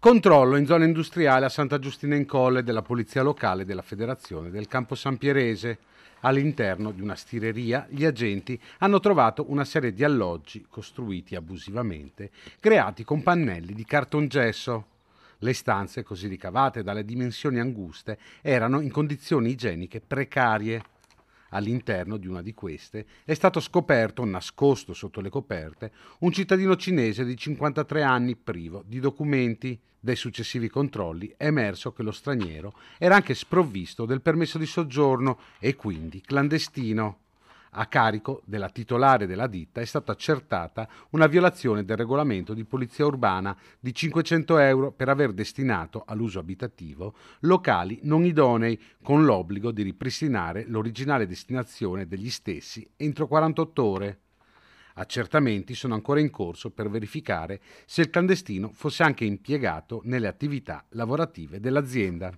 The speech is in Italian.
Controllo in zona industriale a Santa Giustina in Colle della Polizia Locale della Federazione del Campo San Pierese. All'interno di una stireria gli agenti hanno trovato una serie di alloggi costruiti abusivamente, creati con pannelli di cartongesso. Le stanze, così ricavate dalle dimensioni anguste, erano in condizioni igieniche precarie. All'interno di una di queste è stato scoperto, nascosto sotto le coperte, un cittadino cinese di 53 anni privo di documenti. Dai successivi controlli è emerso che lo straniero era anche sprovvisto del permesso di soggiorno e quindi clandestino. A carico della titolare della ditta è stata accertata una violazione del regolamento di polizia urbana di 500 euro per aver destinato all'uso abitativo locali non idonei con l'obbligo di ripristinare l'originale destinazione degli stessi entro 48 ore. Accertamenti sono ancora in corso per verificare se il clandestino fosse anche impiegato nelle attività lavorative dell'azienda.